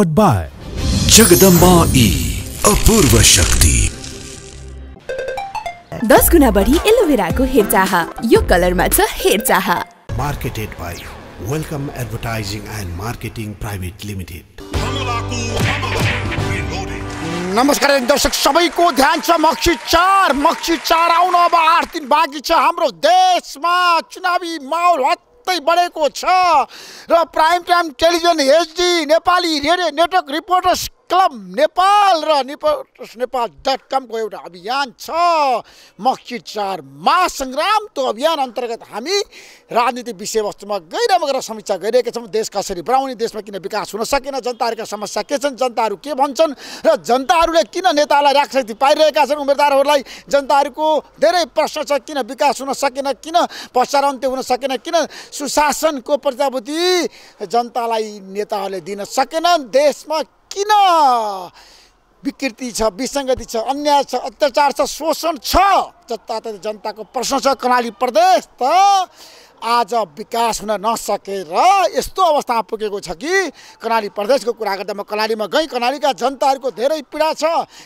powered by Jagdamba E, अपूर्व शक्ति दस गुणा बढी एलोभेराको हेरचाह यो कलरमा छ हेरचाह marketed by Welcome advertising and marketing private limited नमस्कार दर्शक सबैको ध्यान छ मक्सी चार मक्सी चार आउन अब आठ दिन बाँकी छ हाम्रो देशमा चुनावी माहौल सतै बढेको छ र prime time television HD Nepali radio network reporters club Nepal र नेपाल डट कमको एउटा अभियान छ मक्खी चार महासङ्ग्राम त्यो अभियान अन्तर्गत हामी राजनीतिक विषयवस्तुमा गहिरो गएर समीक्षा गरिरहेका छौँ देश कसरी बढाउने देशमा किन विकास हुन सकेन जनताहरूका समस्या के छन् जनताहरू के भन्छन् र जनताहरूले किन नेतालाई राक्षति पाइरहेका छन् उम्मेदवारहरूलाई जनताहरूको धेरै प्रश्न छ किन विकास हुन सकेन किन अन्त्य हुन सकेन किन सुशासनको प्रजाभूति जनतालाई नेताहरूले दिन सकेनन् देशमा किन विकृति छ विसङ्गति छ अन्याय छ अत्याचार छ शोषण छ जताततै जनताको प्रश्न छ कर्णाली प्रदेश त आज विकास हुन नसकेर यस्तो अवस्थामा पुगेको छ कि कर्णाली प्रदेशको कुरा गर्दा म कर्णालीमा गएँ कर्णालीका जनताहरूको धेरै पीडा छ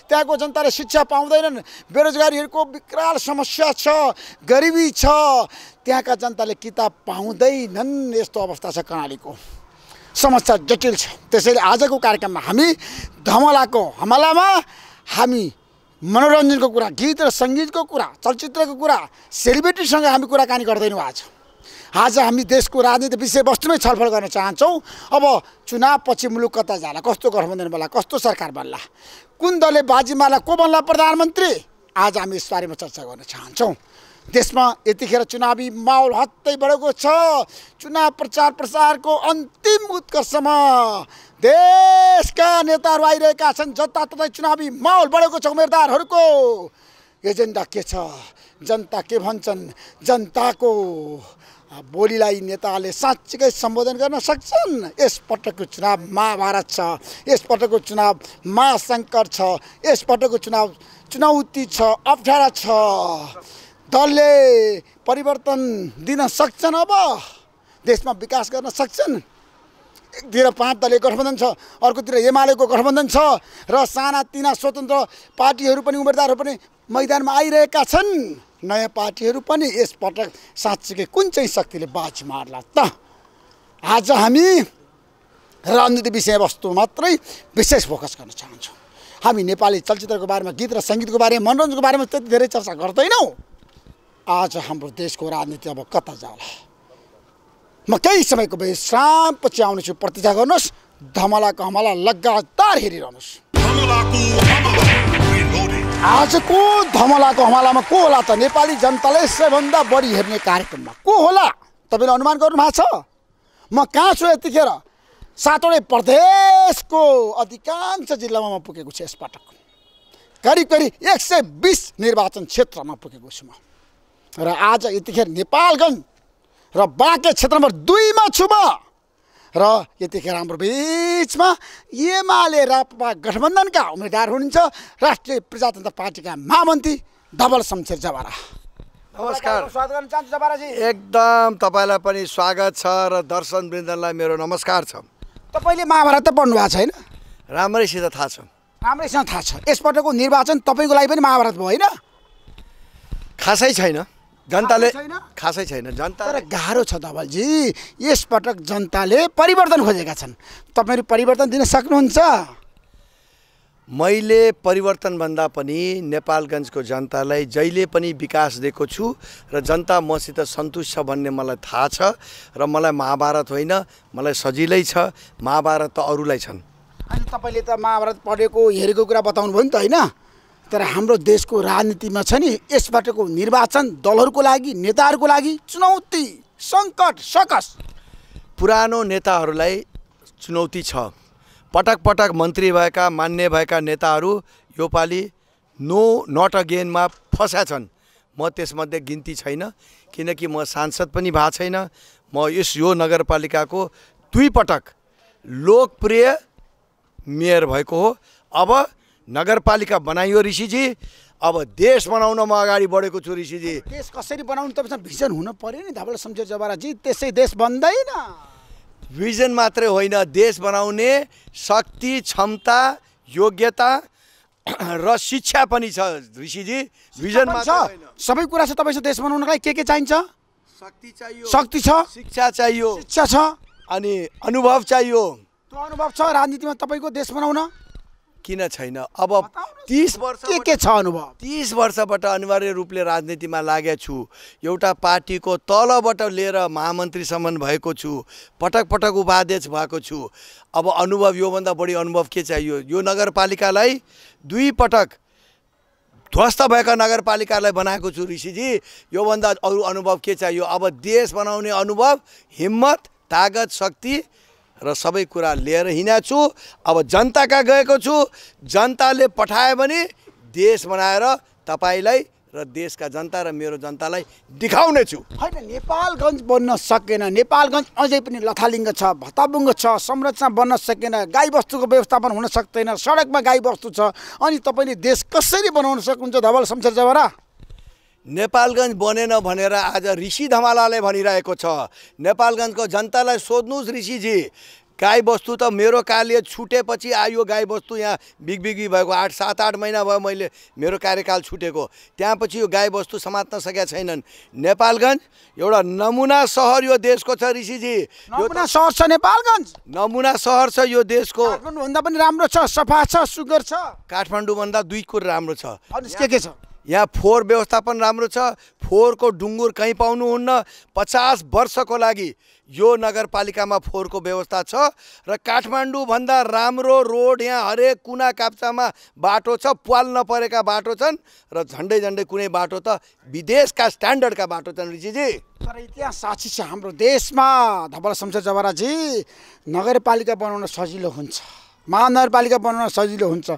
त्यहाँको जनताले शिक्षा पाउँदैनन् बेरोजगारीहरूको विकराल समस्या छ गरिबी छ त्यहाँका जनताले किताब पाउँदैनन् यस्तो अवस्था छ कर्णालीको समस्या जटिल छ त्यसैले आजको कार्यक्रममा हामी धमलाको हमलामा हामी मनोरञ्जनको कुरा गीत र सङ्गीतको कुरा चलचित्रको कुरा सेलिब्रिटीसँग हामी कुराकानी गर्दैनौँ आज आज हामी देशको राजनीति विषयवस्तुमै छलफल गर्न चाहन्छौँ अब चुनावपछि मुलुक कता जाला कस्तो गठबन्धन बन्ला कस्तो सरकार बन्ला कुन दलले बाजी मार्ला को बन्ला प्रधानमन्त्री आज हामी यस बारेमा चर्चा गर्न चाहन्छौँ देशमा यतिखेर चुनावी माहौल हत्तै बढेको छ चुनाव प्रचार प्रसारको अन्तिम उत्कर्षमा देशका नेताहरू आइरहेका छन् जताततै चुनावी माहौल बढेको छ उम्मेदवारहरूको एजेन्डा के छ जनता के भन्छन् जनताको बोलीलाई नेताले साँच्चीकै सम्बोधन गर्न सक्छन् यसपटकको चुनाव महाभारत छ यसपटकको चुनाव महाशङ्कर छ यसपटकको चुनाव चुनौती छ अप्ठ्यारा छ दलले परिवर्तन दिन सक्छन् अब देशमा विकास गर्न सक्छन् एकतिर पाँच दलीय गठबन्धन छ अर्कोतिर एमालेको गठबन्धन छ र साना तिना स्वतन्त्र पार्टीहरू पनि उम्मेदवारहरू पनि मैदानमा आइरहेका छन् नयाँ पार्टीहरू पनि यसपटक साँच्चीकै कुन चाहिँ शक्तिले बाज मार्ला त आज हामी राजनीति विषयवस्तु मात्रै विशेष फोकस गर्न चाहन्छौँ हामी नेपाली चलचित्रको बारेमा गीत र सङ्गीतको बारेमा मनोरञ्जनको बारेमा त्यति धेरै चर्चा गर्दैनौँ आज हाम्रो देशको राजनीति अब कता जाला म केही समयको विश्रामपछि आउनेछु प्रतीक्षा गर्नुहोस् धमलाको हमला लगातार हेरिरहनुहोस् आजको धमलाको हमलामा को होला त नेपाली जनताले सबैभन्दा बढी हेर्ने कार्यक्रममा को होला तपाईँले अनुमान गर्नु भएको छ म कहाँ छु यतिखेर सातवटै प्रदेशको अधिकांश जिल्लामा म पुगेको छु यसपटक करिब करिब एक सय बिस निर्वाचन क्षेत्रमा पुगेको छु म र आज यतिखेर नेपालगञ्ज र बाँके क्षेत्र नम्बर दुईमा छु म र यतिखेर हाम्रो बिचमा एमाले राप्रपा गठबन्धनका उम्मेदवार हुनुहुन्छ राष्ट्रिय प्रजातन्त्र पार्टीका महामन्त्री धवल शमशेर जवारा नमस्कार स्वागत गर्न चाहन्छु जवाराजी एकदम तपाईँलाई पनि स्वागत छ र दर्शन वृन्दलाई मेरो नमस्कार छ तपाईँले महाभारत त पढ्नु भएको छैन राम्रैसित थाहा छ राम्रैसँग थाहा छ यसपटकको निर्वाचन तपाईँको लागि पनि महाभारत भयो होइन खासै छैन जनताले खासै छैन जनता तर गाह्रो छ धवलजी यसपटक जनताले परिवर्तन खोजेका छन् तपाईँहरू परिवर्तन दिन सक्नुहुन्छ मैले परिवर्तनभन्दा पनि नेपालगञ्जको जनतालाई जहिले पनि विकास दिएको छु र जनता मसित सन्तुष्ट छ भन्ने मलाई थाहा छ र मलाई महाभारत होइन मलाई सजिलै छ महाभारत त अरूलाई छन् अनि तपाईँले त महाभारत पढेको हेरेको कुरा बताउनु भयो नि त होइन तर हाम्रो देशको राजनीतिमा छ नि यसबाटको निर्वाचन दलहरूको लागि नेताहरूको लागि चुनौती सङ्कट सकस पुरानो नेताहरूलाई चुनौती छ पटक पटक मन्त्री भएका मान्य भएका नेताहरू योपालि नो नट अगेनमा फस्या छन् म त्यसमध्ये गिन्ती छैन किनकि म सांसद पनि भएको छैन म यस यो नगरपालिकाको दुईपटक लोकप्रिय मेयर भएको हो अब नगरपालिका बनाइयो ऋषिजी अब देश बनाउन म अगाडि बढेको छु ऋषिजी देश कसरी बनाउनु तपाईँसँग भिजन हुन पऱ्यो नि धवल शमशेर जवाराजी त्यसै देश बन्दैन भिजन मात्रै होइन देश बनाउने शक्ति क्षमता योग्यता र शिक्षा पनि छ ऋषिजी भिजन छ सबै कुरा छ तपाईँसँग देश बनाउनलाई के के चाहिन्छ शक्ति चाहियो शक्ति छ शिक्षा चाहियो शिक्षा छ अनि अनुभव चाहियो त्यो अनुभव छ राजनीतिमा तपाईँको देश बनाउन किन छैन अब तिस वर्ष के के छ अनुभव तिस वर्षबाट अनिवार्य रूपले राजनीतिमा लागेको छु एउटा पार्टीको तलबाट लिएर महामन्त्रीसम्म भएको छु पटक पटक उपाध्यक्ष भएको छु अब अनुभव योभन्दा बढी अनुभव के चाहियो यो नगरपालिकालाई दुई पटक ध्वस्त भएका नगरपालिकालाई बनाएको छु ऋषिजी योभन्दा अरू अनुभव के चाहियो अब देश बनाउने अनुभव हिम्मत तागत शक्ति र सबै कुरा लिएर हिँडेको छु अब जनताका गएको छु जनताले पठायो भने देश बनाएर तपाईँलाई र देशका जनता र मेरो जनतालाई देखाउने छु होइन नेपालगञ्ज बन्न सकेन नेपालगञ्ज अझै पनि लथालिङ्ग छ भत्ताबुङ्ग छ संरचना बन्न सकेन गाईबस्तुको व्यवस्थापन हुन सक्दैन सडकमा गाईबस्तु छ अनि तपाईँले देश कसरी बनाउन सक्नुहुन्छ धवल शमशेर जवरा नेपालगञ्ज बनेन भनेर आज ऋषि धमालाले भनिरहेको छ नेपालगञ्जको जनतालाई सोध्नुहोस् ऋषिजी गाईबस्तु त मेरो कार्य छुटेपछि आयो गाईबस्तु यहाँ बिगबिगी भएको आठ सात आठ महिना भयो मैले मेरो कार्यकाल छुटेको त्यहाँ पछि यो गाईबस्तु समात्न सकेका छैनन् नेपालगञ्ज एउटा नमुना सहर यो देशको छ ऋषिजी नमुना सहर छ नेपालगञ्ज नमुना सहर छ यो देशको भन्दा पनि राम्रो छ सफा छ सुगर छ काठमाडौँभन्दा दुई कुरो राम्रो छ के के छ यहाँ फोहोर व्यवस्थापन राम्रो छ फोहोरको डुङ्गुर कहीँ पाउनुहुन्न पचास वर्षको लागि यो नगरपालिकामा फोहोरको व्यवस्था छ र काठमाडौँभन्दा राम्रो रोड यहाँ हरेक कुना काप्चामा बाटो छ पाल नपरेका बाटो छन् र झन्डै झन्डै कुनै बाटो त विदेशका स्ट्यान्डर्डका बाटो छन् ऋषिजी तर इतिहास साक्षी छ हाम्रो देशमा धबल शमशेर जवराजी नगरपालिका बनाउन सजिलो हुन्छ महानगरपालिका बनाउन सजिलो हुन्छ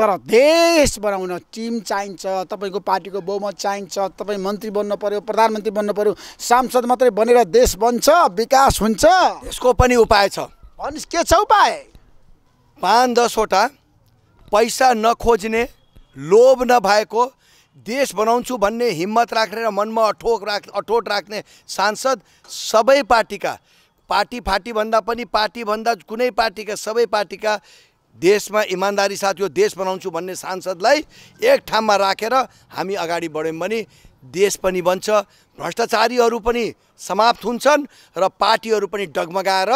तर देश बनाउन टिम चाहिन्छ तपाईँको पार्टीको बहुमत चाहिन्छ तपाईँ मन्त्री बन्नु पऱ्यो प्रधानमन्त्री बन्नु पऱ्यो सांसद मात्रै बनेर देश बन्छ विकास हुन्छ यसको पनि उपाय छ भन्नुहोस् के छ उपाय पाँच दसवटा पैसा नखोज्ने लोभ नभएको देश बनाउँछु भन्ने हिम्मत राख्ने र मनमा अठोक राख अठोट राख्ने सांसद सबै पार्टीका पार्टी फाटी भन्दा पनि पार्टी भन्दा कुनै पार्टीका सबै पार्टीका देशमा इमान्दारी साथ यो देश बनाउँछु भन्ने सांसदलाई एक ठाउँमा राखेर रा, हामी अगाडि बढ्यौँ भने देश पनि बन्छ भ्रष्टाचारीहरू पनि समाप्त हुन्छन् र पार्टीहरू पनि डगमगाएर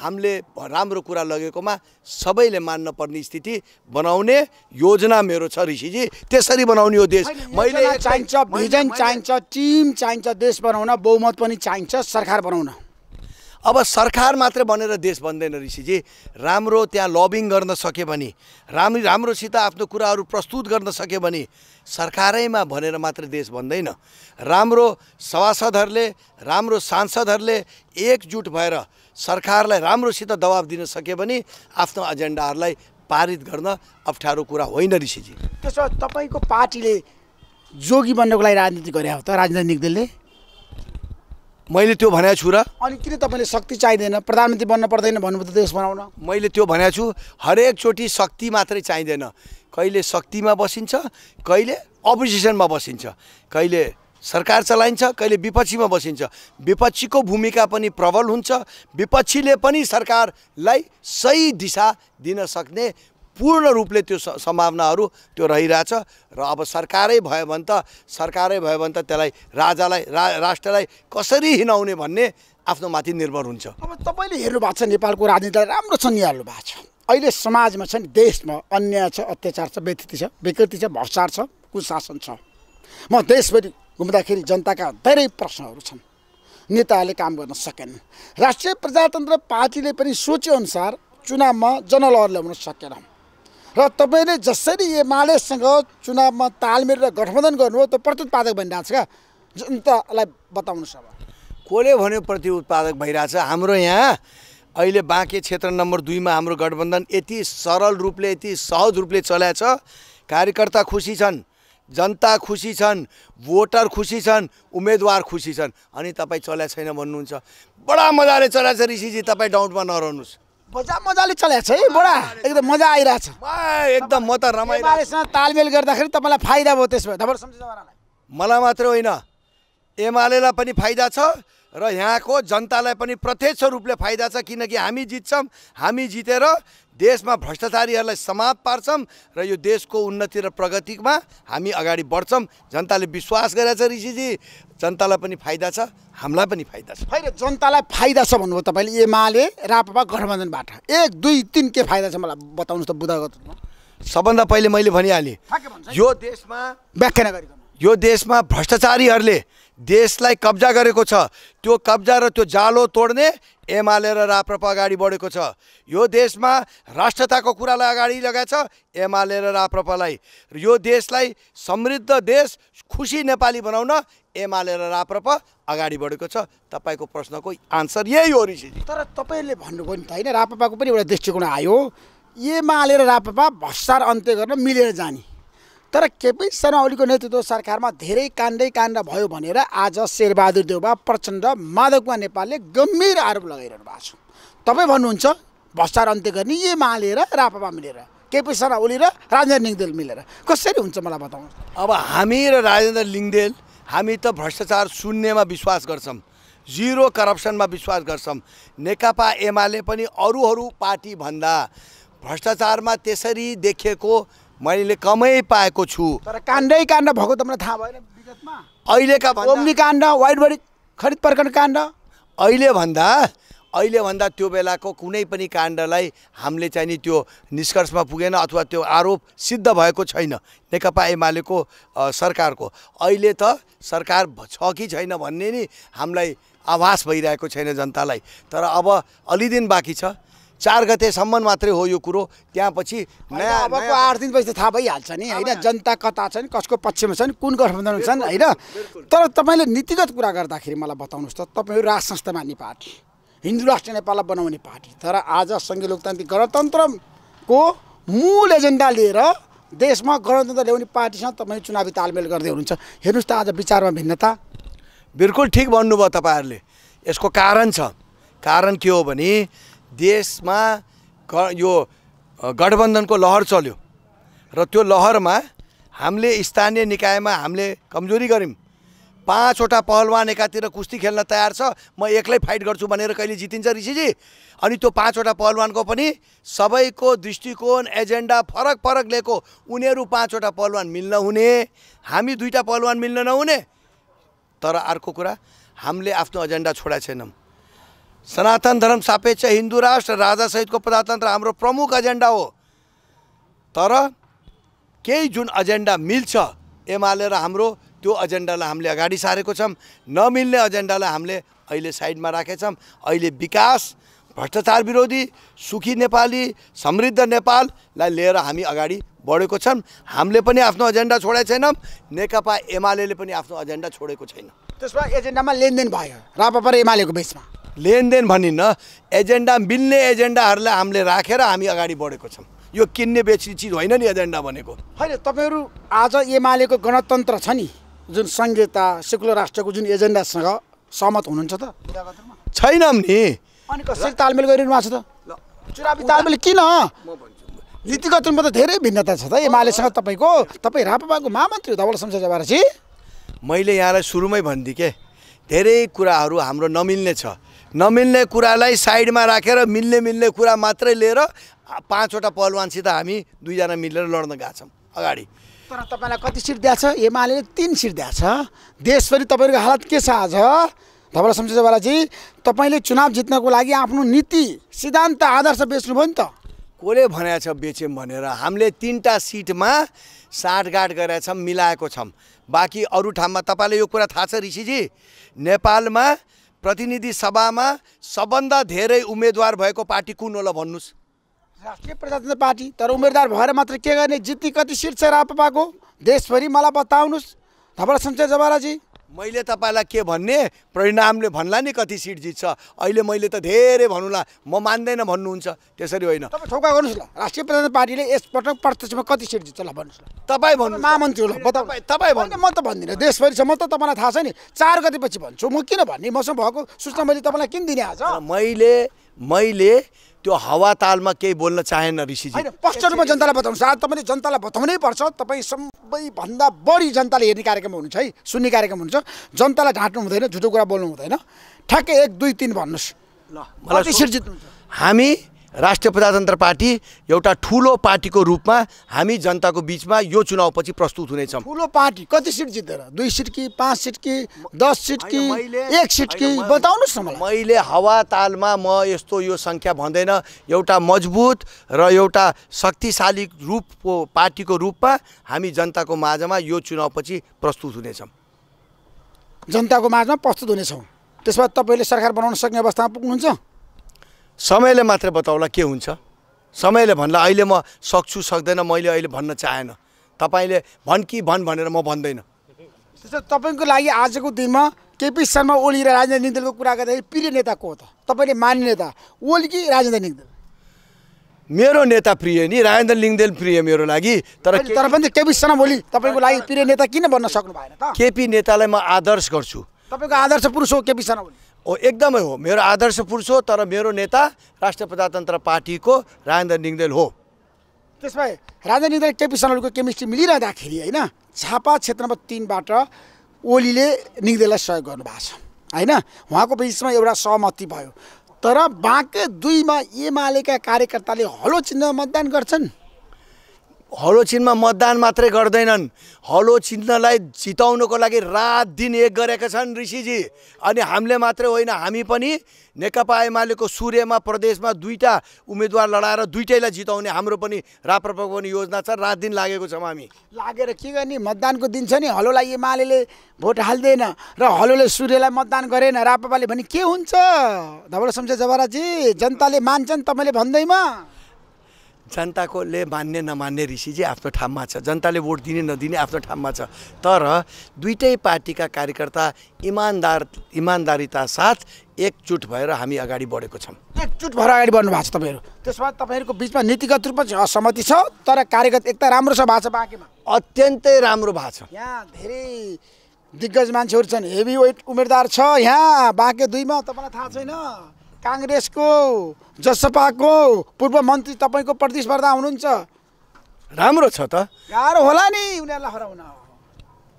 हामीले राम्रो कुरा लगेकोमा सबैले मान्न पर्ने स्थिति बनाउने योजना मेरो छ ऋषिजी त्यसरी बनाउने हो देश मैले चाहिन्छ भिजन चाहिन्छ टिम चाहिन्छ देश बनाउन बहुमत पनि चाहिन्छ सरकार बनाउन अब सरकार मात्र बनेर देश बन्दैन ऋषिजी राम्रो त्यहाँ लबिङ गर्न सक्यो भने राम्रो राम्रोसित आफ्नो कुराहरू प्रस्तुत गर्न सक्यो भने सरकारैमा भनेर मात्र देश बन्दैन राम्रो सभासदहरूले राम्रो सांसदहरूले एकजुट भएर सरकारलाई राम्रोसित दबाब दिन सक्यो भने आफ्नो एजेन्डाहरूलाई पारित गर्न अप्ठ्यारो कुरा होइन ऋषिजी त्यसो तपाईँको पार्टीले जोगी बन्नको लागि राजनीति गरे हो त राजनैतिक दलले मैले त्यो भनेको छु र अनि किन तपाईँले शक्ति चाहिँदैन प्रधानमन्त्री बन्न पर्दैन भन्नुभयो त देश बनाउन मैले त्यो भनेको छु हरेकचोटि शक्ति मात्रै चाहिँदैन कहिले शक्तिमा बसिन्छ कहिले अपोजिसनमा बसिन्छ कहिले सरकार चलाइन्छ कहिले विपक्षीमा बसिन्छ विपक्षीको भूमिका पनि प्रबल हुन्छ विपक्षीले पनि सरकारलाई सही दिशा दिन सक्ने पूर्ण रूपले त्यो सम्भावनाहरू त्यो रहिरहेछ र अब सरकारै भयो भने त सरकारै भयो भने त त्यसलाई राजालाई रा राष्ट्रलाई कसरी हिँडाउने भन्ने आफ्नो माथि निर्भर हुन्छ अब तपाईँले हेर्नु भएको छ नेपालको राजनीतिलाई राम्रो छ निहाल्नु भएको छ अहिले समाजमा छ नि देशमा अन्याय छ अत्याचार छ व्यतिथि छ विकृति छ भ्रष्टाचार छ कुशासन छ म देशभरि घुम्दाखेरि जनताका धेरै प्रश्नहरू छन् नेताहरूले काम गर्न सकेन राष्ट्रिय प्रजातन्त्र पार्टीले पनि सोचेअनुसार चुनावमा जनलहर ल्याउन सकेन र तपाईँले जसरी एमालेसँग चुनावमा तालमेल र गठबन्धन गर्नुभयो त्यो प्रत्युत्पादक भइरहेछ क्या जनतालाई बताउनुहोस् अब कसले भन्यो प्रतिउत्पादक भइरहेछ हाम्रो यहाँ अहिले बाँके क्षेत्र नम्बर दुईमा हाम्रो गठबन्धन यति सरल रूपले यति सहज रूपले चलाएछ कार्यकर्ता खुसी छन् जनता खुसी छन् भोटर खुसी छन् उम्मेदवार खुसी छन् अनि तपाईँ चलाएको छैन भन्नुहुन्छ बडा मजाले चलाएछ ऋषिजी तपाईँ डाउटमा नरहनुहोस् मजा मजाले चलाएको छ है बडा एकदम मजा आइरहेछ एकदम म त रमाइरहेसँग तालमेल गर्दाखेरि तपाईँलाई फाइदा भयो त्यसमा तपाईँ मलाई मात्र होइन एमालेलाई पनि फाइदा छ र यहाँको जनतालाई पनि प्रत्यक्ष रूपले फाइदा छ किनकि हामी जित्छौँ हामी जितेर देशमा भ्रष्टाचारीहरूलाई समाप्त पार्छौँ र यो देशको उन्नति र प्रगतिमा हामी अगाडि बढ्छौँ जनताले विश्वास गरेछ ऋषिजी जनतालाई पनि फाइदा छ हामीलाई पनि फाइदा छ होइन जनतालाई फाइदा छ भन्नुभयो तपाईँले एमाले रापा गठबन्धनबाट एक दुई तिन के फाइदा छ मलाई बताउनुहोस् त बुधागत सबभन्दा पहिले मैले भनिहालेँ यो देशमा व्याख्या यो देशमा भ्रष्टाचारीहरूले देशलाई कब्जा गरेको छ त्यो कब्जा र त्यो जालो तोड्ने एमाले र राप्रपा अगाडि बढेको छ यो देशमा राष्ट्रताको कुरालाई अगाडि लगाएछ एमाले र राप्रपालाई यो देशलाई समृद्ध देश खुसी नेपाली बनाउन एमाले र राप्रपा अगाडि बढेको छ तपाईँको प्रश्नको आन्सर यही हो ऋषिजी तर तपाईँले भन्नुभयो नि त होइन राप्रपाको पनि एउटा दृष्टिकोण आयो एमाले र राप्रपा भस्सार अन्त्य गर्न मिलेर जाने तर केपी शर्मा ओलीको नेतृत्व सरकारमा धेरै काण्डै काण्ड भयो भनेर आज शेरबहादुर देउबा प्रचण्ड माधव कुमार नेपालले गम्भीर आरोप लगाइरहनु भएको छ तपाईँ भन्नुहुन्छ भ्रष्टाचार अन्त्य गर्ने यी मालेर रापा मिलेर केपी शर्मा ओली र राजेन्द्र लिङ्गदेल मिलेर कसरी हुन्छ मलाई बताउनु अब हामी र राजेन्द्र लिङ्गदेल हामी त भ्रष्टाचार शून्यमा विश्वास गर्छौँ जिरो करप्सनमा विश्वास गर्छौँ नेकपा एमाले पनि अरूहरू पार्टीभन्दा भ्रष्टाचारमा त्यसरी देखेको मैले कमै पाएको छु तर काण्डै काण्ड भएको त मलाई थाहा भएन विगतमा अहिलेका ओम्नी काण्ड वाइट बडी खरिद प्रकरण काण्ड अहिले भन्दा अहिले भन्दा त्यो बेलाको कुनै पनि काण्डलाई हामीले चाहिँ नि त्यो निष्कर्षमा पुगेन अथवा त्यो आरोप सिद्ध भएको छैन नेकपा एमालेको सरकारको अहिले त सरकार छ कि छैन भन्ने नि हामीलाई आभास भइरहेको छैन जनतालाई तर अब अलि दिन बाँकी छ चार गतेसम्म मात्रै हो यो कुरो त्यहाँपछि पछि नयाँ अबको आठ दिनपछि त थाहा भइहाल्छ नि होइन जनता कता छन् कसको पक्षमा छन् कुन गठबन्धन छन् होइन तर तपाईँले नीतिगत कुरा गर्दाखेरि मलाई बताउनुहोस् त तपाईँहरू राज संस्था मान्ने पार्टी हिन्दू राष्ट्र नेपाललाई बनाउने पार्टी तर आज सङ्घीय लोकतान्त्रिक गणतन्त्रको मूल एजेन्डा लिएर देशमा गणतन्त्र ल्याउने पार्टीसँग तपाईँ चुनावी तालमेल गर्दै हुनुहुन्छ हेर्नुहोस् त आज विचारमा भिन्नता बिल्कुल ठिक भन्नुभयो तपाईँहरूले यसको कारण छ कारण के हो भने देशमा यो गठबन्धनको लहर चल्यो र त्यो लहरमा हामीले स्थानीय निकायमा हामीले कमजोरी गऱ्यौँ पाँचवटा पहलवान एकातिर कुस्ती खेल्न तयार छ म एक्लै फाइट गर्छु भनेर कहिले जितिन्छ ऋषिजी अनि त्यो पाँचवटा पहलवानको पनि सबैको दृष्टिकोण एजेन्डा फरक फरक लिएको उनीहरू पाँचवटा पहलवान मिल्न हुने हामी दुईवटा पहलवान मिल्न नहुने तर अर्को कुरा हामीले आफ्नो एजेन्डा छोडा छैनौँ सनातन धर्म सापेक्ष हिन्दू राष्ट्र राजा सहितको प्रजातन्त्र हाम्रो प्रमुख एजेन्डा हो तर केही जुन एजेन्डा मिल्छ एमाले र हाम्रो त्यो एजेन्डालाई हामीले अगाडि सारेको छौँ नमिल्ने एजेन्डालाई हामीले अहिले साइडमा राखेछौँ अहिले विकास भ्रष्टाचार विरोधी सुखी नेपाली समृद्ध नेपाललाई लिएर हामी अगाडि बढेको छौँ हामीले पनि आफ्नो एजेन्डा छोडेको छैनौँ नेकपा एमाले पनि आफ्नो एजेन्डा छोडेको छैन त्यसमा एजेन्डामा लेनदेन भयो रापा र एमालेको बिचमा लेनदेन भनिन्न एजेन्डा मिल्ने एजेन्डाहरूलाई हामीले राखेर हामी अगाडि बढेको छौँ यो किन्ने बेच्ने चिज होइन नि एजेन्डा भनेको होइन तपाईँहरू आज एमालेको गणतन्त्र छ नि जुन संहिता सेकुलर राष्ट्रको जुन एजेन्डासँग सहमत हुनुहुन्छ त छैन नि अनि कसरी तालमेल गरिरहनु भएको छ त चुनावी तालमेल किन नीतिगत रूपमा त धेरै भिन्नता छ त एमालेसँग तपाईँको तपाईँ रापाको महामन्त्री हो धवल संसद मैले यहाँलाई सुरुमै भनिदिएँ के धेरै कुराहरू हाम्रो नमिल्ने छ नमिल्ने कुरालाई साइडमा राखेर रा, मिल्ने मिल्ने कुरा मात्रै लिएर पाँचवटा पहलवानसित हामी दुईजना मिलेर लड्न गएको छौँ अगाडि तर तपाईँलाई कति सिट दिएको छ एमाले तिन सिट दिएको छ देशभरि तपाईँहरूको हालत के छ आज तपाईँलाई शमशेर बालाजी तपाईँले चुनाव जित्नको लागि आफ्नो नीति सिद्धान्त आदर्श बेच्नुभयो नि त कसले भनेको छ बेच्यौँ भनेर हामीले तिनवटा सिटमा साँठगाँठ गरेका छौँ मिलाएको छौँ बाँकी अरू ठाउँमा तपाईँलाई यो कुरा थाहा छ ऋषिजी नेपालमा प्रतिनिधि सभामा सबभन्दा धेरै उम्मेदवार भएको पार्टी कुन होला भन्नुहोस् राष्ट्रिय प्रजातन्त्र पार्टी तर उम्मेदवार भएर मात्र के गर्ने जित्ने कति सिट छ रापपाको देशभरि मलाई बताउनुहोस् धबल सञ्चय जवालाजी मैले तपाईँलाई के भन्ने परिणामले भन्ला नि कति सिट जित्छ अहिले मैले त धेरै भनौँला म मान्दैन भन्नुहुन्छ त्यसरी होइन ठोका गर्नुहोस् ल राष्ट्रिय प्रजातन्त्र पार्टीले यसपटक प्रत्यक्षमा कति सिट जित्छ ल भन्नुहोस् ल तपाईँ भन्नु महामन्त्री होला तपाईँ तपाईँ भन्नु म त भन्दिनँ म त तपाईँलाई थाहा छ नि चार गतिपछि भन्छु म किन भन्ने मसँग भएको सूचना मैले तपाईँलाई किन दिने आज मैले मैले त्यो हावा तालमा केही बोल्न चाहेन ऋषिजी प्रष्ट रूपमा जनतालाई बताउनु आज तपाईँले जनतालाई बताउनै पर्छ तपाईँ सबैभन्दा बढी जनताले हेर्ने कार्यक्रम हुनुहुन्छ है सुन्ने कार्यक्रम हुनुहुन्छ जनतालाई ढाँट्नु हुँदैन झुटो कुरा बोल्नु हुँदैन ठ्याक्कै एक दुई तिन भन्नुहोस् ल मलाई हामी राष्ट्रिय प्रजातन्त्र पार्टी एउटा ठुलो पार्टीको रूपमा हामी जनताको बिचमा यो चुनावपछि प्रस्तुत हुनेछौँ ठुलो पार्टी कति सिट जितेर दुई सिट कि पाँच सिट कि दस सिट कि एक सिट कि बताउनुहोस् न मैले हावा तालमा म यस्तो यो सङ्ख्या भन्दैन एउटा मजबुत र एउटा शक्तिशाली रूपको पार्टीको रूपमा हामी जनताको माझमा यो चुनावपछि प्रस्तुत हुनेछौँ जनताको माझमा प्रस्तुत हुनेछौँ त्यसमा तपाईँले सरकार बनाउन सक्ने अवस्थामा पुग्नुहुन्छ समयले मात्र बताउला के हुन्छ समयले भन्ला अहिले म सक्छु सक्दैन मैले अहिले भन्न चाहेन तपाईँले भन् कि भन् भनेर म भन्दैन त्यसो तपाईँको लागि आजको दिनमा केपी शर्मा ओली र राजेन्द्र दलको कुरा गर्दाखेरि प्रिय नेता को हो त तपाईँले मान्ने नेता ओली कि राजेन्द्र निगदेल मेरो नेता प्रिय नि राजेन्द्र लिङदेल प्रिय मेरो लागि तर तर पनि केपी शर्मा ओली तपाईँको लागि प्रिय नेता किन भन्न सक्नु भएन त केपी नेतालाई म आदर्श गर्छु तपाईँको आदर्श पुरुष हो केपी शर्मा ओली ओ एकदमै हो मेरो आदर्श पुरुष हो तर मेरो नेता राष्ट्रिय प्रजातन्त्र पार्टीको राजेन्द्र निङ्देल हो त्यस भए राजेन्द्र निङ्देल केपी शर्माको केमिस्ट्री मिलिरहँदाखेरि होइन छापा क्षेत्र नम्बर तिनबाट ओलीले निङ्देललाई सहयोग गर्नुभएको छ होइन उहाँको बिचमा एउटा सहमति भयो तर बाँके दुईमा एमालेका कार्यकर्ताले हलो चिन्ह मतदान गर्छन् हलो चिन्हमा मतदान मात्रै गर्दैनन् हलो चिन्हलाई जिताउनको लागि रात दिन एक गरेका छन् ऋषिजी अनि हामीले मात्रै होइन हामी पनि नेकपा एमालेको सूर्यमा प्रदेशमा दुईवटा उम्मेदवार लडाएर दुइटैलाई जिताउने हाम्रो पनि राप्रपाको पनि योजना छ रात दिन लागेको छौँ हामी लागेर के गर्ने मतदानको दिन छ नि हलोलाई एमाले भोट हाल्दैन र हलोले सूर्यलाई मतदान गरेन रापपाले भने के हुन्छ धवल सम्झ जवराजी जनताले मान्छन् तपाईँले भन्दैमा जनताकोले मान्ने नमान्ने ऋषि चाहिँ आफ्नो ठाउँमा छ जनताले भोट दिने नदिने आफ्नो ठाउँमा छ तर दुइटै पार्टीका कार्यकर्ता इमान्दार इमान्दारीता साथ एकजुट भएर हामी अगाडि बढेको छौँ एकजुट भएर अगाडि बढ्नु भएको छ तपाईँहरू त्यसमा तपाईँहरूको बिचमा नीतिगत रूपमा चाहिँ असहमति छ तर कार्यगत एकता राम्रो छ भएको छ बाँकीमा अत्यन्तै राम्रो भएको छ यहाँ धेरै दिग्गज मान्छेहरू छन् हेभी वेट उम्मेदवार छ यहाँ बाँके दुईमा तपाईँलाई थाहा छैन काङ्ग्रेसको जसपाको पूर्व मन्त्री तपाईँको प्रतिस्पर्धा हुनुहुन्छ राम्रो छ त गाह्रो होला नि उनीहरूलाई हराउन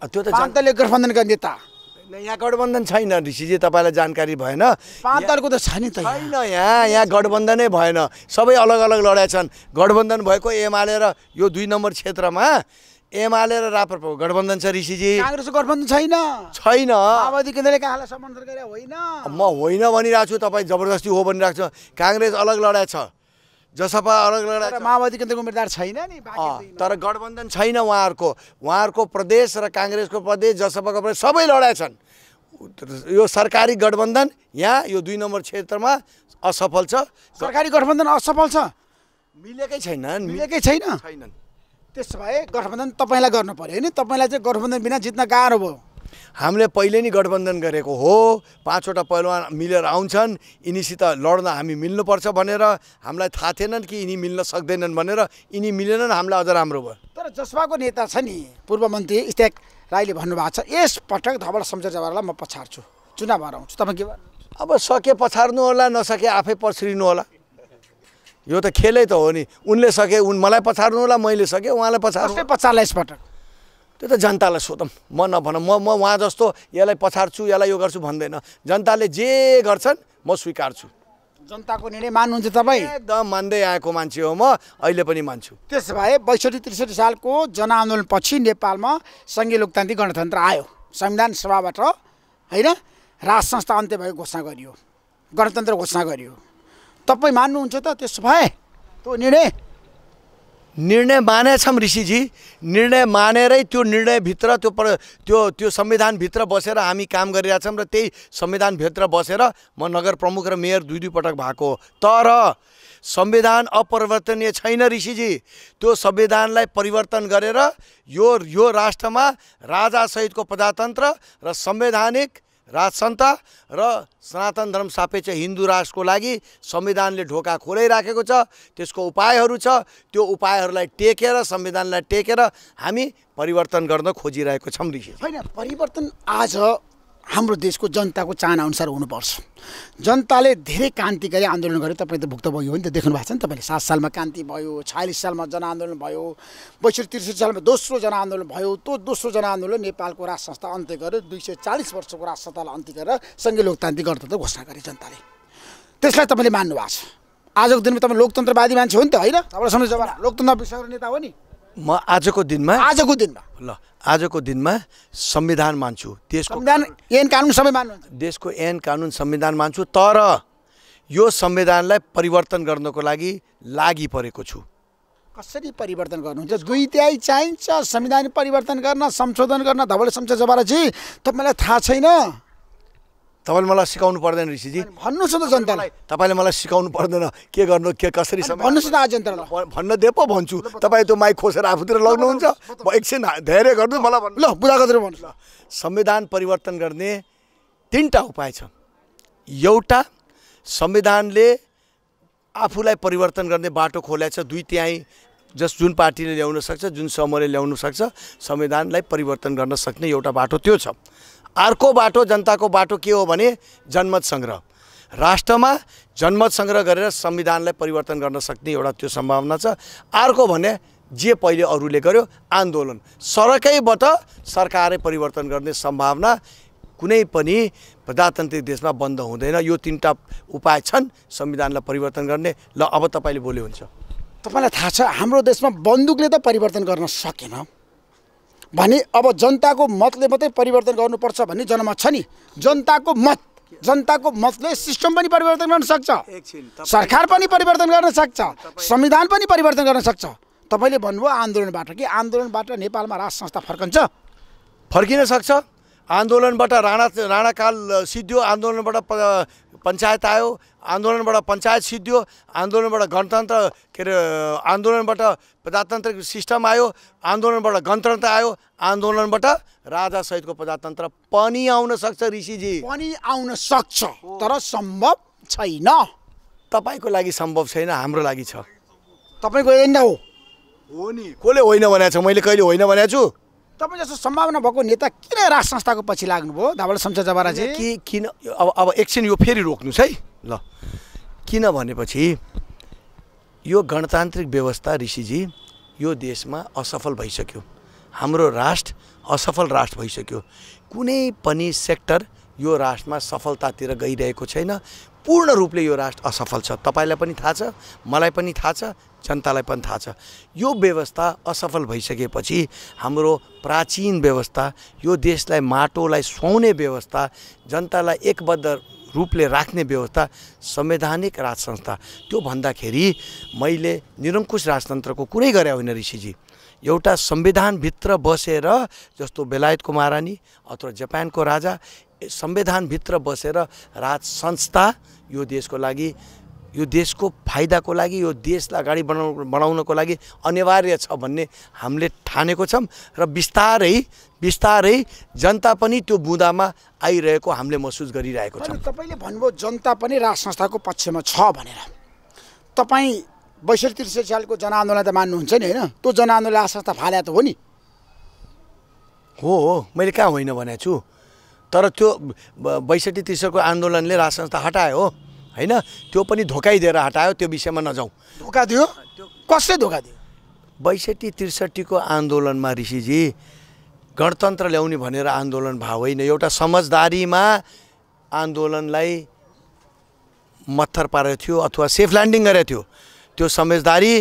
त्यो त जनताले गठबन्धनका नेता यहाँ गठबन्धन छैन ऋषिजी तपाईँलाई जानकारी भएन पाँचको त छैन त छैन यहाँ यहाँ गठबन्धनै भएन सबै अलग अलग लडाइ छन् गठबन्धन भएको एमाले र यो दुई नम्बर क्षेत्रमा एमाले र राप्रपाको गठबन्धन छ ऋषिजी काङ्ग्रेसको गठबन्धन छैन छैन माओवादी केन्द्रले कहाँलाई समर्थन गरे होइन म होइन भनिरहेको छु तपाईँ जबरजस्ती हो भनिरहेको छ काङ्ग्रेस अलग लडाइ छ जसपा अलग लडाइ माओवादी केन्द्रको उम्मेदवार छैन नि तर गठबन्धन छैन उहाँहरूको उहाँहरूको प्रदेश र काङ्ग्रेसको प्रदेश जसपाको प्रदेश सबै लडाइ छन् यो सरकारी गठबन्धन यहाँ यो दुई नम्बर क्षेत्रमा असफल छ सरकारी गठबन्धन असफल छ मिलेकै छैनन् मिलेकै छैन छैनन् त्यसो भए गठबन्धन तपाईँलाई गर्नु पऱ्यो होइन तपाईँलाई चाहिँ गठबन्धन बिना जित्न गाह्रो भयो हामीले पहिले नै गठबन्धन गरेको हो पाँचवटा पहलवान मिलेर आउँछन् यिनीसित लड्न हामी मिल्नुपर्छ भनेर हामीलाई थाहा थिएनन् कि यिनी मिल्न सक्दैनन् भनेर यिनी मिलेनन् हामीलाई अझ राम्रो भयो तर जसपाको नेता छ नि पूर्व मन्त्री स्ट्याक राईले भन्नुभएको छ यसपटक धवल सम्झेर जवाहरलाई म पछार्छु चुनाव हराउँछु तपाईँ के भन्नु अब सके पछार्नु होला नसके आफै पछ्रिनु होला यो त खेलै त हो नि उनले सके उन मलाई होला मैले सकेँ उहाँलाई पछार्नु पछार्ला यसपटक त्यो त जनतालाई सोधौँ म नभन म म उहाँ जस्तो यसलाई पछार्छु यसलाई यो गर्छु भन्दैन जनताले जे गर्छन् म स्वीकार्छु जनताको निर्णय मान्नुहुन्छ तपाईँ एकदम मान्दै आएको मान्छे हो म अहिले पनि मान्छु त्यसो भए बैसठी त्रिसठी सालको जनआन्दोलनपछि नेपालमा सङ्घीय लोकतान्त्रिक गणतन्त्र आयो संविधान सभाबाट होइन राज संस्था अन्त्य भएको घोषणा गरियो गणतन्त्र घोषणा गरियो तपाईँ मान्नुहुन्छ त त्यसो भए त्यो निर्णय निर्णय मानेछौँ ऋषिजी निर्णय मानेरै त्यो निर्णयभित्र त्यो पर त्यो त्यो संविधानभित्र बसेर हामी काम गरिरहेछौँ र त्यही संविधानभित्र बसेर म नगर प्रमुख र मेयर दुई दुईपटक भएको तर संविधान अपरिवर्तनीय छैन ऋषिजी त्यो संविधानलाई परिवर्तन गरेर यो यो राष्ट्रमा राजासहितको प्रजातन्त्र र संवैधानिक राजसन्त र सनातन धर्म सापेक्ष हिन्दू राष्ट्रको लागि संविधानले ढोका खोलाइराखेको छ त्यसको उपायहरू छ त्यो उपायहरूलाई टेकेर संविधानलाई टेकेर हामी परिवर्तन गर्न खोजिरहेको छौँ ऋषि होइन परिवर्तन आज हाम्रो देशको जनताको चाहना चाहनाअनुसार हुनुपर्छ जनताले धेरै क्रान्ति गरे आन्दोलन गरे तपाईँ त भुक्तभोगी हो नि त देख्नु भएको छ नि तपाईँले सात सालमा क्रान्ति भयो छयालिस सालमा जनआन्दोलन भयो बैसठी त्रिसठी सालमा दोस्रो जनआन्दोलन भयो त्यो दोस्रो जनआन्दोलन नेपालको राज संस्था अन्त्य गरेर दुई सय चालिस वर्षको राज संस्थालाई अन्त्य गरेर सङ्घीय लोकतान्त्रिक गणतन्त्र घोषणा गरे जनताले त्यसलाई तपाईँले मान्नु भएको छ आजको दिनमा तपाईँ लोकतन्त्रवादी मान्छे हो नि त होइन तपाईँलाई सम्झ जब लोकतन्त्र विषय नेता हो नि म आजको दिनमा आजको दिनमा ल आजको दिनमा संविधान मान्छु देशको संविधान एन कानुन सबै मान्नुहुन्छ देशको एन कानुन संविधान मान्छु तर यो संविधानलाई परिवर्तन गर्नको लागि लागि परेको छु कसरी परिवर्तन गर्नुहुन्छ दुई त्याई चाहिन्छ संविधान परिवर्तन गर्न संशोधन गर्न धवल शमशेर जबराजी तपाईँलाई थाहा छैन तपाईँले मलाई सिकाउनु पर्दैन ऋषिजी भन्नुहोस् त जनतालाई तपाईँले मलाई सिकाउनु पर्दैन के गर्नु के कसरी भन्नुहोस् न आज जनतालाई भन्न दे पो भन्छु तपाईँ त्यो माइक खोसेर आफूतिर लग्नुहुन्छ एकछिन धेरै गर्नु मलाई भन्नु ल गरेर भन्नु ल संविधान परिवर्तन गर्ने तिनवटा उपाय छ एउटा संविधानले आफूलाई परिवर्तन गर्ने बाटो खोलेको छ दुई तिहाई जस जुन पार्टीले ल्याउन सक्छ जुन समूहले ल्याउन सक्छ संविधानलाई परिवर्तन गर्न सक्ने एउटा बाटो त्यो छ अर्को बाटो जनताको बाटो के हो भने जनमत सङ्ग्रह राष्ट्रमा जनमत सङ्ग्रह गरेर संविधानलाई परिवर्तन गर्न सक्ने एउटा त्यो सम्भावना छ अर्को भने जे पहिले अरूले गर्यो आन्दोलन सडकैबाट सरकारै परिवर्तन गर्ने सम्भावना कुनै पनि प्रजातान्त्रिक देशमा बन्द हुँदैन यो तिनवटा उपाय छन् संविधानलाई परिवर्तन गर्ने ल अब तपाईँले बोले हुन्छ तपाईँलाई थाहा छ हाम्रो देशमा बन्दुकले त परिवर्तन गर्न सकेन भने अब जनताको मतले मात्रै परिवर्तन गर्नुपर्छ भन्ने जनमत छ नि जनताको मत जनताको मतले सिस्टम पनि परिवर्तन गर्न सक्छ सरकार पनि परिवर्तन गर्न सक्छ संविधान पनि परिवर्तन गर्न सक्छ तपाईँले भन्नुभयो आन्दोलनबाट कि आन्दोलनबाट नेपालमा राज संस्था फर्कन्छ फर्किन सक्छ आन्दोलनबाट राणा राणाकाल सिद्धियो आन्दोलनबाट पञ्चायत आयो आन्दोलनबाट पञ्चायत सिद्धियो आन्दोलनबाट गणतन्त्र के अरे आन्दोलनबाट प्रजातान्त्रिक सिस्टम आयो आन्दोलनबाट गणतन्त्र आयो आन्दोलनबाट राजा सहितको प्रजातन्त्र पनि आउन सक्छ ऋषिजी पनि आउन सक्छ तर सम्भव छैन तपाईँको लागि सम्भव छैन हाम्रो लागि छ तपाईँको एजेन्डा हो हो नि कसले होइन भनेको छ मैले कहिले होइन भनेको छु तपाईँ जस्तो सम्भावना भएको नेता किन राज संस्थाको पछि लाग्नुभयो धावल शमशेर जबराजी कि किन अब अब एकछिन यो फेरि रोक्नुहोस् है ल किन भनेपछि यो गणतान्त्रिक व्यवस्था ऋषिजी यो देशमा असफल भइसक्यो हाम्रो राष्ट्र असफल राष्ट्र भइसक्यो कुनै पनि सेक्टर यो राष्ट्रमा सफलतातिर गइरहेको छैन पूर्ण रूपले यो राष्ट्र असफल छ तपाईँलाई पनि थाहा छ मलाई पनि थाहा छ जनतालाई पनि थाहा छ यो व्यवस्था असफल भइसकेपछि हाम्रो प्राचीन व्यवस्था यो देशलाई माटोलाई सुहाउने व्यवस्था जनतालाई एकबद्ध रूपले राख्ने व्यवस्था संवैधानिक राज संस्था त्यो भन्दाखेरि मैले निरङ्कुश राजतन्त्रको कुरै गरे होइन ऋषिजी एउटा संविधानभित्र बसेर जस्तो बेलायतको महारानी अथवा जापानको राजा संविधानभित्र बसेर रा, राज संस्था यो देशको लागि यो देशको फाइदाको लागि यो देशलाई अगाडि बढाउ बढाउनको लागि अनिवार्य छ भन्ने हामीले ठानेको छौँ र बिस्तारै बिस्तारै जनता पनि त्यो बुँदामा आइरहेको हामीले महसुस गरिरहेको छौँ तपाईँले भन्नुभयो जनता पनि राज संस्थाको पक्षमा छ भनेर तपाईँ बैसठी त्रिसठी सालको जनआन्दोलन त मान्नुहुन्छ नि होइन त्यो जनआन्दोलन आशा त फाल्या त हो नि हो हो मैले कहाँ होइन भनेको छु तर त्यो बैसठी त्रिसठीको आन्दोलनले राज संस्था हटायो हो होइन त्यो पनि धोकाइदिएर दिएर हटायो त्यो विषयमा नजाउँ धोका दियो कसले धोका दियो बैसठी त्रिसठीको आन्दोलनमा ऋषिजी गणतन्त्र ल्याउने भनेर आन्दोलन भयो होइन एउटा समझदारीमा आन्दोलनलाई मत्थर पारेको थियो अथवा सेफ ल्यान्डिङ गरेको थियो त्यो समझदारी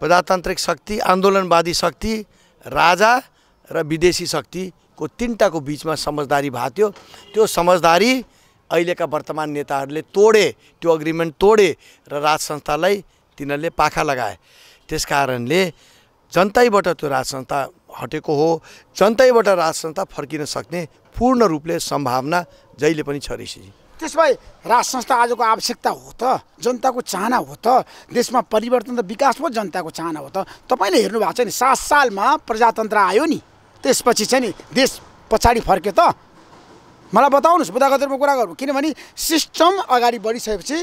प्रजातान्त्रिक शक्ति आन्दोलनवादी शक्ति राजा र विदेशी शक्तिको तिनवटाको बिचमा समझदारी भएको थियो त्यो समझदारी अहिलेका वर्तमान नेताहरूले तोडे त्यो अग्रिमेन्ट तोडे र राज संस्थालाई तिनीहरूले पाखा लगाए त्यस कारणले जनताबाट त्यो राज संस्था हटेको हो जनताबाट राज संस्था फर्किन सक्ने पूर्ण रूपले सम्भावना जहिले पनि छ ऋषिजी भए राज संस्था आजको आवश्यकता हो त जनताको चाहना हो त देशमा परिवर्तन त विकास पो जनताको चाहना हो त तपाईँले हेर्नु भएको छ नि सात सालमा प्रजातन्त्र आयो नि त्यसपछि चाहिँ नि देश पछाडि फर्क्यो त मलाई बताउनुहोस् बुदागतमा कुरा गर्नु किनभने सिस्टम अगाडि बढिसकेपछि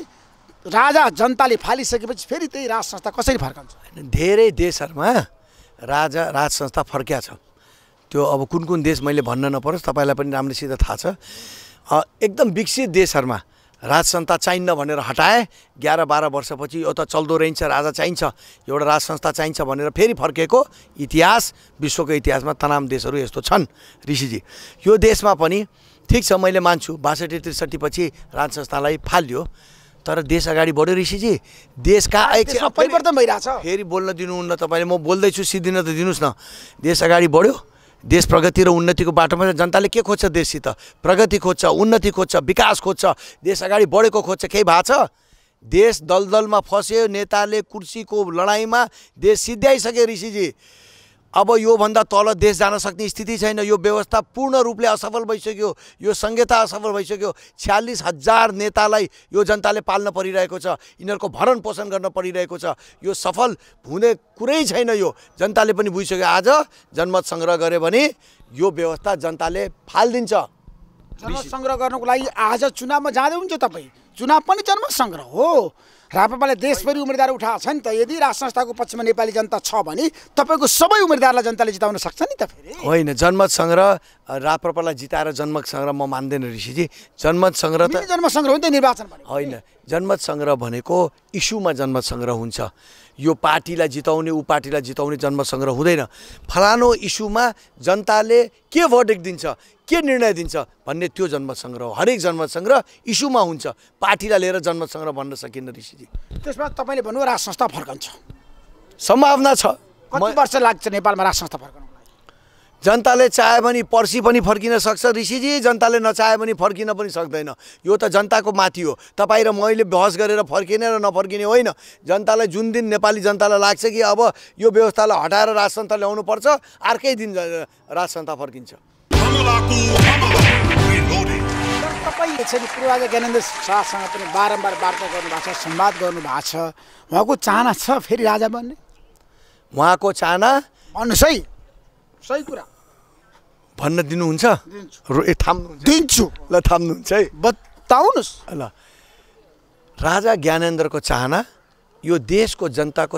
राजा जनताले फालिसकेपछि फेरि त्यही राज संस्था कसरी फर्कन्छ धेरै देशहरूमा राजा राज संस्था फर्किया छ त्यो अब कुन कुन देश मैले भन्न नपरोस् तपाईँलाई पनि राम्रोसित थाहा छ एकदम विकसित देशहरूमा राजसंस्था चाहिन्न भनेर हटाए ग्यार बाह्र वर्षपछि यो त चल्दो रहन्छ राजा चाहिन्छ एउटा राज संस्था चाहिन्छ भनेर फेरि फर्केको इतिहास विश्वको इतिहासमा तनाम देशहरू यस्तो छन् ऋषिजी यो देशमा पनि ठिक छ मैले मान्छु बासठी त्रिसठी पछि राज संस्थालाई फालियो तर देश अगाडि बढ्यो ऋषिजी देशका परिवर्तन भइरहेछ फेरि बोल्न दिनुहुन्न तपाईँले म बोल्दैछु सिद्धिन त दिनुहोस् न देश अगाडि बढ्यो देश प्रगति र उन्नतिको बाटोमा जनताले के खोज्छ देशसित प्रगति खोज्छ उन्नति खोज्छ विकास खोज्छ देश अगाडि बढेको खोज्छ केही भएको छ देश दलदलमा फस्यो नेताले कुर्सीको लडाइँमा देश सिद्ध्याइसक्यो ऋषिजी अब योभन्दा तल देश जान सक्ने स्थिति छैन यो व्यवस्था पूर्ण रूपले असफल भइसक्यो यो संहिता असफल भइसक्यो छ्यालिस हजार नेतालाई यो जनताले पाल्न परिरहेको छ यिनीहरूको भरण पोषण गर्न परिरहेको छ यो सफल हुने कुरै छैन यो जनताले पनि बुझिसक्यो आज जनमत सङ्ग्रह गर्यो भने यो व्यवस्था जनताले फालिदिन्छ जनमत सङ्ग्रह गर्नुको लागि आज चुनावमा जाँदै हुन्छ तपाईँ चुनाव पनि जनमत सङ्ग्रह हो राप्रपाले देशभरि उम्मेदवार उठाएको छ नि त यदि राष्ट्र संस्थाको पक्षमा नेपाली जनता छ भने तपाईँको सबै उम्मेदवारलाई जनताले जिताउन सक्छ नि त फेरि होइन जनमत सङ्ग्रह राप्रपालाई जिताएर जनमत सङ्ग्रह म मान्दैन ऋषिजी जनमत सङ्ग्रह त जनमत सङ्ग्रह हो नि त निर्वाचन होइन जनमत सङ्ग्रह भनेको इस्युमा जनमत सङ्ग्रह हुन्छ यो पार्टीलाई जिताउने ऊ पार्टीलाई जिताउने जनमत सङ्ग्रह हुँदैन फलानो इस्युमा जनताले के भोट दिन्छ के निर्णय दिन्छ भन्ने त्यो जन्मसङ्ग्रह हो हरेक जन्मसङ्ग्रह इस्युमा हुन्छ पार्टीलाई लिएर जन्मसङ्ग्रह भन्न सकिन्न ऋषिजी त्यसमा तपाईँले भन्नु राज संस्था फर्कन्छ सम्भावना छ कति वर्ष लाग्छ नेपालमा राज संस्था फर्कनु जनताले चाहे पनि पर्सि पनि फर्किन सक्छ ऋषिजी जनताले नचाहे पनि फर्किन पनि सक्दैन यो त जनताको माथि हो तपाईँ र मैले बहस गरेर फर्किने र नफर्किने होइन जनतालाई जुन दिन नेपाली जनतालाई लाग्छ कि अब यो व्यवस्थालाई हटाएर ल्याउनु ल्याउनुपर्छ अर्कै दिन राजसंस्था फर्किन्छ तपाईँ राजा ज्ञानेन्द्र शाहसँग पनि बारम्बार वार्ता गर्नुभएको छ संवाद गर्नुभएको छ उहाँको चाहना छ फेरि राजा बन्ने उहाँको चाहना भन्नु सही सही कुरा भन्न दिनुहुन्छ ए दिन्छु ल थाम्नुहुन्छ है बताउनुहोस् ल राजा ज्ञानेन्द्रको चाहना यो देशको जनताको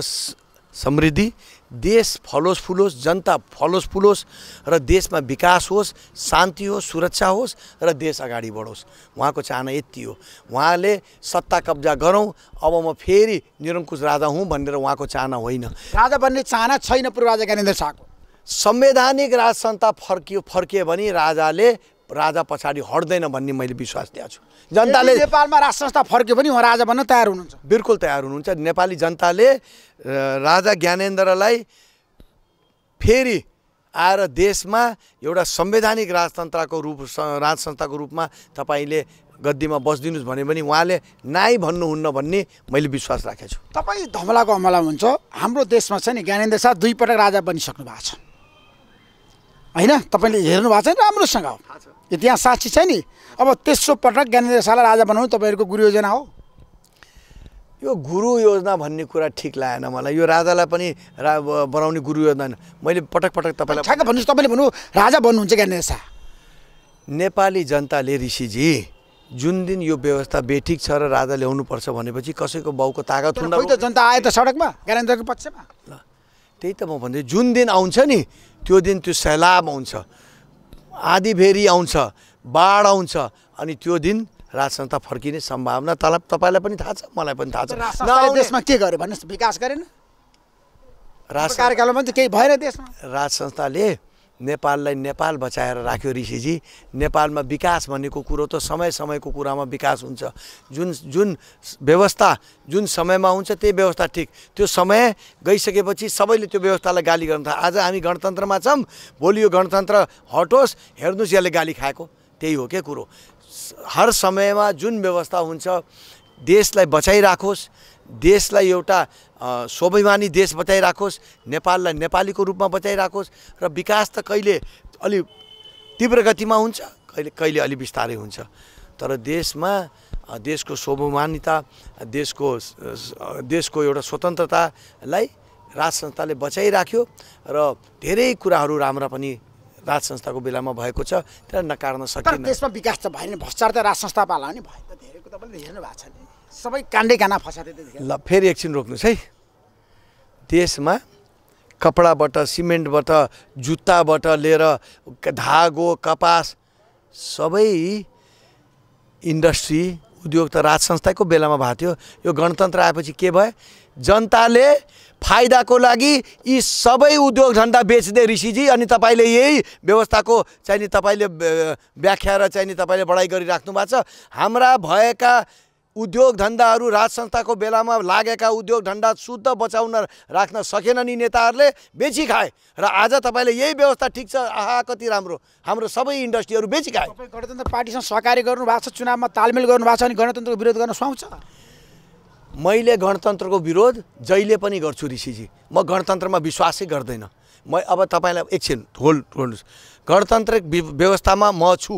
समृद्धि देश फलोस फुलोस् जनता फलोस फुलोस् र देशमा विकास होस् शान्ति होस् सुरक्षा होस् र देश अगाडि बढोस् उहाँको चाहना यति हो उहाँले सत्ता कब्जा गरौँ अब म फेरि निरङ्कुश राजा हुँ भनेर उहाँको चाहना होइन राजा बन्ने चाहना छैन पूर्व राजा ज्ञानेन्द्र शाहको संवैधानिक राजसंस्था फर्कियो फर्कियो भने राजाले राजा पछाडि हट्दैन भन्ने मैले विश्वास दिएको छु जनताले नेपालमा राष्ट्र संस्था फर्क्यो भने उहाँ राजा भन्न तयार हुनुहुन्छ बिल्कुल तयार हुनुहुन्छ नेपाली जनताले राजा ज्ञानेन्द्रलाई फेरि आएर देशमा एउटा संवैधानिक राजतन्त्रको रूप राज संस्थाको रूपमा तपाईँले गद्दीमा बसिदिनुहोस् भने पनि उहाँले नाइ भन्नुहुन्न भन्ने मैले विश्वास राखेको छु तपाईँ धमलाको हमला हुन्छ हाम्रो देशमा छ नि ज्ञानेन्द्र शाह दुईपटक राजा बनिसक्नु भएको छ होइन तपाईँले हेर्नु भएको नि राम्रोसँग इतिहास साक्षी छ नि अब तेस्रो पटक ज्ञानेन्द्र शाहलाई राजा बनाउनु तपाईँहरूको गुरु योजना हो यो गुरु योजना भन्ने कुरा ठिक लागेन मलाई यो राजालाई पनि रा बनाउने गुरु योजना मैले पटक पटक तपाईँलाई ठ्याक्क भन्नुहोस् तपाईँले भन्नु राजा बन्नुहुन्छ ज्ञानेन्द्र शाह नेपाली जनताले ऋषिजी जुन दिन यो व्यवस्था बेठिक छ र राजा ल्याउनु पर्छ भनेपछि कसैको बाउको तागत हुँदा त जनता आयो त सडकमा ज्ञानेन्द्रको पक्षमा ल त्यही त म भन्दै जुन दिन आउँछ नि त्यो दिन त्यो सैलाब आउँछ आधी फेरी आउँछ बाढ आउँछ अनि त्यो दिन राज संस्था फर्किने सम्भावना तल तपाईँलाई पनि थाहा छ मलाई पनि थाहा छ देशमा के गर्यो भन्नुहोस् विकास गरेन राज कार्यकालमा केही भएन देशमा राज संस्थाले नेपाललाई नेपाल बचाएर राख्यो ऋषिजी नेपालमा विकास भनेको कुरो त समय समयको कुरामा विकास हुन्छ जुन जुन व्यवस्था जुन समयमा हुन्छ त्यही व्यवस्था ठिक त्यो समय गइसकेपछि सबैले त्यो व्यवस्थालाई गाली गर्नु थाल्यो आज हामी गणतन्त्रमा छौँ भोलि यो गणतन्त्र हटोस् हेर्नुहोस् यसले गाली खाएको त्यही हो क्या कुरो हर समयमा जुन व्यवस्था हुन्छ देशलाई बचाइराखोस् देशलाई एउटा स्वाभिमानी देश बचाइराखोस् नेपाललाई नेपालीको रूपमा बचाइराखोस् र विकास त कहिले अलि तीव्र गतिमा हुन्छ कहिले कहिले अलि बिस्तारै हुन्छ तर देशमा देशको स्वाभिमानिता देशको देशको एउटा स्वतन्त्रतालाई राज संस्थाले बचाइराख्यो र धेरै कुराहरू राम्रा पनि राज संस्थाको बेलामा भएको छ त्यसलाई नकार्न सकिन्छ देशमा विकास त भएन भ्रष्टाचार त राज संस्था पाला नि भयो त धेरै कुरा पनि भएको छ नि सबै काण्डै काना फसा ल फेरि एकछिन रोक्नुहोस् है देशमा कपडाबाट सिमेन्टबाट जुत्ताबाट लिएर धागो कपास सबै इन्डस्ट्री उद्योग त राज संस्थाको बेलामा भएको थियो यो गणतन्त्र आएपछि के भयो जनताले फाइदाको लागि यी सबै उद्योग धन्दा बेच्दै ऋषिजी अनि तपाईँले यही व्यवस्थाको चाहिँ नि तपाईँले व्याख्या र नि तपाईँले बढाइ गरिराख्नु भएको छ हाम्रा भएका उद्योग धन्दाहरू राज संस्थाको बेलामा लागेका उद्योग धन्दा शुद्ध बचाउन राख्न सकेन नि नेताहरूले बेची खाए र आज तपाईँले यही व्यवस्था ठिक छ आहा कति राम्रो हाम्रो सबै इन्डस्ट्रीहरू बेची खाए गणतन्त्र पार्टीसँग सहकार्य गर्नुभएको छ चुनावमा तालमेल गर्नुभएको छ अनि गणतन्त्रको विरोध गर्न सुहाउँछ मैले गणतन्त्रको विरोध जहिले पनि गर्छु ऋषिजी म गणतन्त्रमा विश्वासै गर्दैन म अब तपाईँलाई एकछिन होल्ड गर्नुहोस् गणतान्त्रिक व्यवस्थामा म छु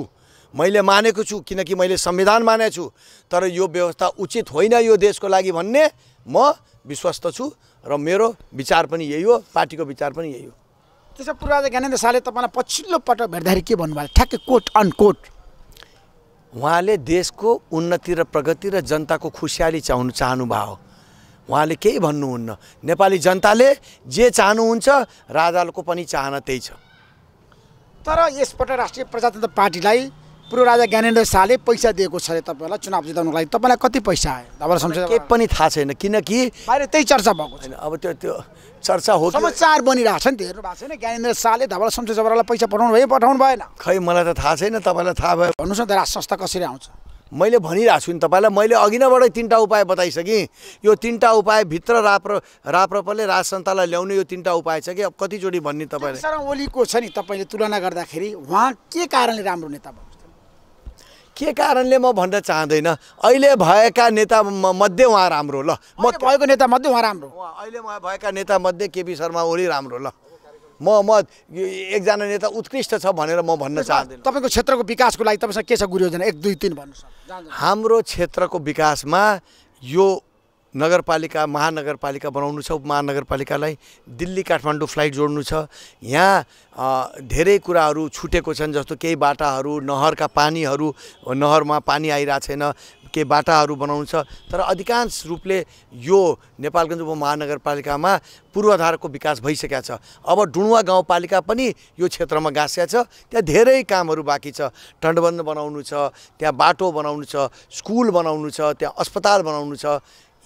मैले मानेको छु किनकि मैले संविधान मानेको छु तर यो व्यवस्था उचित होइन यो देशको लागि भन्ने म विश्वस्त छु र मेरो विचार पनि यही हो पार्टीको विचार पनि यही हो त्यसो पूर्वाज ज्ञानेन्द्र शाहले तपाईँलाई पछिल्लो पटक भेट्दाखेरि के भन्नुभयो ठ्याक्कै कोट अनकोट उहाँले देशको उन्नति र प्रगति र जनताको खुसियाली चाहनु चाहनुभयो उहाँले केही भन्नुहुन्न नेपाली जनताले जे चाहनुहुन्छ राजाको पनि चाहना त्यही छ तर यसपल्ट राष्ट्रिय प्रजातन्त्र पार्टीलाई पूर्व राजा ज्ञानेन्द्र शाहले पैसा दिएको छ अरे तपाईँलाई चुनाव जिताउनुको लागि तपाईँलाई कति पैसा आयो तपाईँलाई संसद केही पनि थाहा छैन किनकि बाहिर त्यही चर्चा भएको छैन अब त्यो त्यो चर्चा हो समाचार बनिरहेको छ नि त हेर्नु भएको छैन ज्ञानेन्द्र शाहले धवल संसद जबरालाई पैसा पठाउनु भयो पठाउनु भएन खै मलाई त थाहा छैन तपाईँलाई थाहा भयो भन्नुहोस् न त राज संस्था कसरी आउँछ मैले भनिरहेको छु नि तपाईँलाई मैले अघि नैबाटै तिनवटा उपाय बताइसकेँ यो तिनवटा उपायभित्र राप्र राप्रपले राज संस्थालाई ल्याउने यो तिनवटा उपाय छ कि अब कतिचोटि भन्ने तपाईँले ओलीको छ नि तपाईँले तुलना गर्दाखेरि उहाँ के कारणले राम्रो नेता भयो के कारणले म भन्न चाहँदैन अहिले भएका नेता मध्ये उहाँ राम्रो ल म भएको नेता मध्ये उहाँ राम्रो अहिले उहाँ भएका नेता मध्ये केपी शर्मा ओली राम्रो ल म म एकजना नेता उत्कृष्ट छ भनेर म भन्न चाहन्छु तपाईँको क्षेत्रको विकासको लागि तपाईँसँग के छ योजना एक दुई तिन भन्नुहोस् हाम्रो क्षेत्रको विकासमा यो नगरपालिका महानगरपालिका बनाउनु छ उपमहानगरपालिकालाई दिल्ली काठमाडौँ फ्लाइट जोड्नु छ यहाँ धेरै कुराहरू छुटेको छन् जस्तो केही बाटाहरू नहरका पानीहरू नहरमा पानी आइरहेको छैन केही बाटाहरू बनाउनु छ तर अधिकांश रूपले यो नेपालगञ्ज उपमहानगरपालिकामा पूर्वाधारको विकास भइसकेको छ अब डुणुवा गाउँपालिका पनि यो क्षेत्रमा गाँसिया छ त्यहाँ धेरै कामहरू बाँकी छ टन्डबन्द बनाउनु छ त्यहाँ बाटो बनाउनु छ स्कुल बनाउनु छ त्यहाँ अस्पताल बनाउनु छ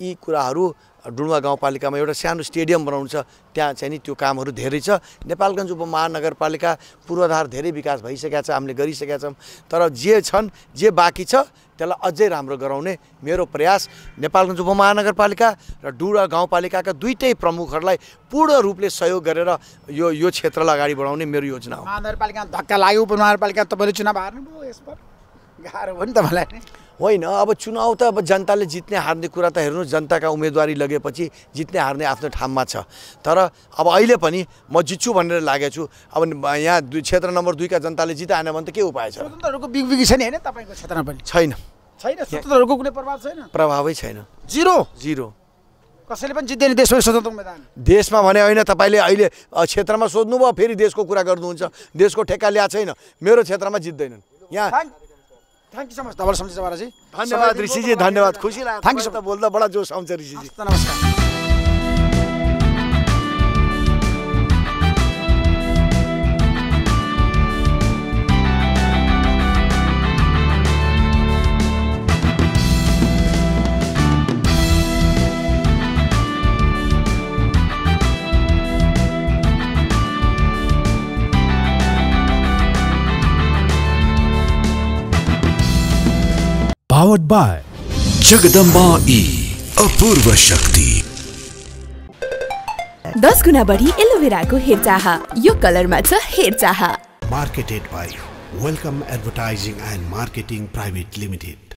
यी कुराहरू डुडुवा गाउँपालिकामा एउटा सानो स्टेडियम बनाउनु छ त्यहाँ चाहिँ नि त्यो कामहरू धेरै छ नेपालगञ्ज उपमहानगरपालिका पूर्वाधार धेरै विकास भइसकेका छ हामीले गरिसकेका छौँ तर जे छन् जे बाँकी छ त्यसलाई अझै राम्रो गराउने मेरो प्रयास नेपालगञ्ज उपमहानगरपालिका र डुडुवा गाउँपालिकाका दुइटै प्रमुखहरूलाई पूर्ण रूपले सहयोग गरेर यो यो क्षेत्रलाई अगाडि बढाउने मेरो योजना हो महानगरपालिकामा धक्का लाग्यो उपमहानगरपालिका तपाईँले चुनाव हार्नुभयो यसमा गाह्रो भयो नि तपाईँलाई होइन अब चुनाव त अब जनताले जित्ने हार्ने कुरा त हेर्नु जनताका उम्मेदवारी लगेपछि जित्ने हार्ने आफ्नो ठाउँमा छ तर अब अहिले पनि म जित्छु भनेर लागेको छु अब यहाँ दुई क्षेत्र नम्बर दुईका जनताले जिताएन भने त के उपाय छ स्वतन्त्रहरूको बिगबिगी नि होइन तपाईँको क्षेत्रमा पनि छैन छैन स्वतन्त्रहरूको कुनै प्रभाव छैन प्रभावै छैन जिरो जिरो कसैले पनि जित्दैन देशमा स्वतन्त्र मैदान देशमा भने होइन तपाईँले अहिले क्षेत्रमा सोध्नु भयो फेरि देशको कुरा गर्नुहुन्छ देशको ठेक्का ल्याएको छैन मेरो क्षेत्रमा जित्दैनन् यहाँ thank you so much double समझे जी धन्यवाद ऋषि जी धन्यवाद खुशी थैंक यू बोलता बड़ा जोश आउँछ ऋषि जी नमस्कार powered by Jagadamba E, Apurva Shakti. दस गुणा बढी एलोभेराको हेरचाह यो कलरमा छ हेरचाह marketed by Welcome advertising and marketing private limited